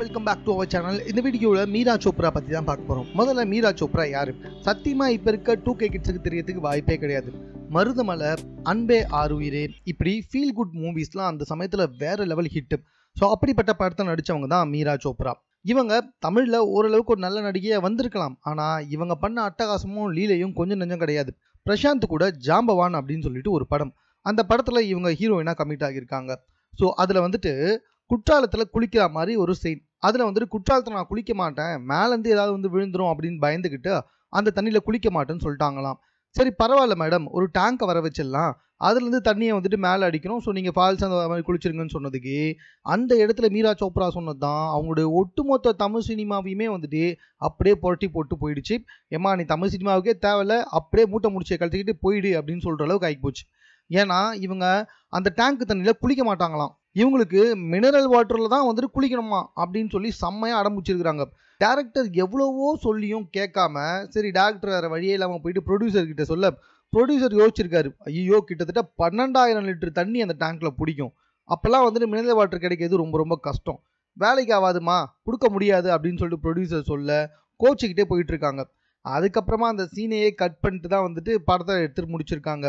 welcome back to our channel இந்த வீடியோவில் மீரா சோப்ரா பற்றி தான் பார்க்க போகிறோம் முதல்ல மீரா சோப்ரா யார் சத்தியமாக இப்போ இருக்க டூ கே கிட்ஸுக்கு தெரியறதுக்கு வாய்ப்பே கிடையாது மருதமலை அன்பே ஆறுயிரே இப்படி ஃபீல் குட் மூவிஸ்லாம் அந்த சமயத்தில் வேறு லெவல் ஹிட்டு ஸோ அப்படிப்பட்ட படத்தை நடித்தவங்க தான் மீரா சோப்ரா இவங்க தமிழில் ஓரளவுக்கு ஒரு நல்ல நடிகையாக வந்திருக்கலாம் ஆனால் இவங்க பண்ண அட்டகாசமும் லீலையும் கொஞ்சம் நெஞ்சம் கிடையாது பிரசாந்த் கூட ஜாம்பவான் அப்படின்னு சொல்லிட்டு ஒரு படம் அந்த படத்தில் இவங்க ஹீரோயினாக கமிட் ஆகியிருக்காங்க ஸோ அதில் வந்துட்டு குற்றாலத்தில் குளிக்கிற மாதிரி ஒரு சீன் அதில் வந்துட்டு குற்றாலத்தில் நான் குளிக்க மாட்டேன் மேலேருந்து ஏதாவது வந்து விழுந்துரும் அப்படின்னு பயந்துக்கிட்டு அந்த தண்ணியில் குளிக்க மாட்டேன்னு சொல்லிட்டாங்களாம் சரி பரவாயில்ல மேடம் ஒரு டேங்கை வர வச்சிடலாம் அதுலேருந்து தண்ணியை வந்துட்டு மேலே அடிக்கணும் ஸோ நீங்கள் ஃபால்ஸ் அந்த மாதிரி குளிச்சிருங்கன்னு சொன்னதுக்கு அந்த இடத்துல மீரா சோப்ரா சொன்னது தான் அவங்களுடைய ஒட்டுமொத்த தமிழ் சினிமாவையுமே வந்துட்டு அப்படியே புரட்டி போட்டு போயிடுச்சு ஏமா நீ தமிழ் சினிமாவுக்கே தேவையில்ல அப்படியே மூட்டை முடிச்சை கழிச்சிக்கிட்டு போயிடு அப்படின்னு சொல்கிற அளவுக்கு ஆகி போச்சு ஏன்னா இவங்க அந்த டேங்க் தண்ணியில் குளிக்க மாட்டாங்களாம் இவங்களுக்கு மினரல் வாட்டரில் தான் வந்துட்டு குளிக்கணுமா அப்படின்னு சொல்லி செம்மையாக ஆரம்பிச்சிருக்கிறாங்க டேரக்டர் எவ்வளவோ சொல்லியும் கேட்காம சரி டேரக்டர் வேறு வழியே இல்லாமல் போயிட்டு ப்ரொடியூசர்கிட்ட சொல்ல ப்ரொடியூசர் யோசிச்சிருக்காரு ஐயோ கிட்டத்தட்ட பன்னெண்டாயிரம் லிட்டர் தண்ணி அந்த டேங்க்கில் பிடிக்கும் அப்போல்லாம் வந்துட்டு மினரல் வாட்டர் கிடைக்கிறது ரொம்ப ரொம்ப கஷ்டம் வேலைக்கு ஆகாதுமா கொடுக்க முடியாது அப்படின்னு சொல்லிட்டு ப்ரொடியூசர் சொல்ல கோச்சிக்கிட்டே இருக்காங்க அதுக்கப்புறமா அந்த சீனையே கட் பண்ணிட்டு தான் வந்துட்டு படத்தை எடுத்துட்டு முடிச்சிருக்காங்க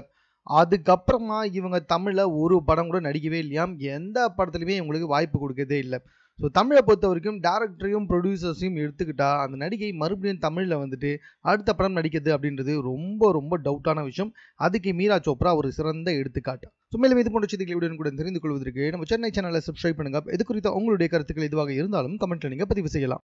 அதுக்கப்புறமா இவங்க தமிழில் ஒரு படம் கூட நடிக்கவே இல்லையாம் எந்த படத்துலையுமே இவங்களுக்கு வாய்ப்பு கொடுக்கதே இல்லை ஸோ தமிழை பொறுத்த வரைக்கும் டேரக்டரையும் ப்ரொடியூசர்ஸையும் எடுத்துக்கிட்டா அந்த நடிகை மறுபடியும் தமிழில் வந்துட்டு அடுத்த படம் நடிக்கிறது அப்படின்றது ரொம்ப ரொம்ப டவுட்டான விஷயம் அதுக்கு மீரா சோப்ரா ஒரு சிறந்த எடுத்துக்காட்டு ஸோ மேலும் இது போன்ற செய்திகளுடன் கூட தெரிந்து கொள்வதற்கு நம்ம சென்னை சேனலை சப்ஸ்கிரைப் பண்ணுங்க இது குறித்த உங்களுடைய கருத்துக்கள் எதுவாக இருந்தாலும் கமெண்ட்டில் நீங்கள் பதிவு செய்யலாம்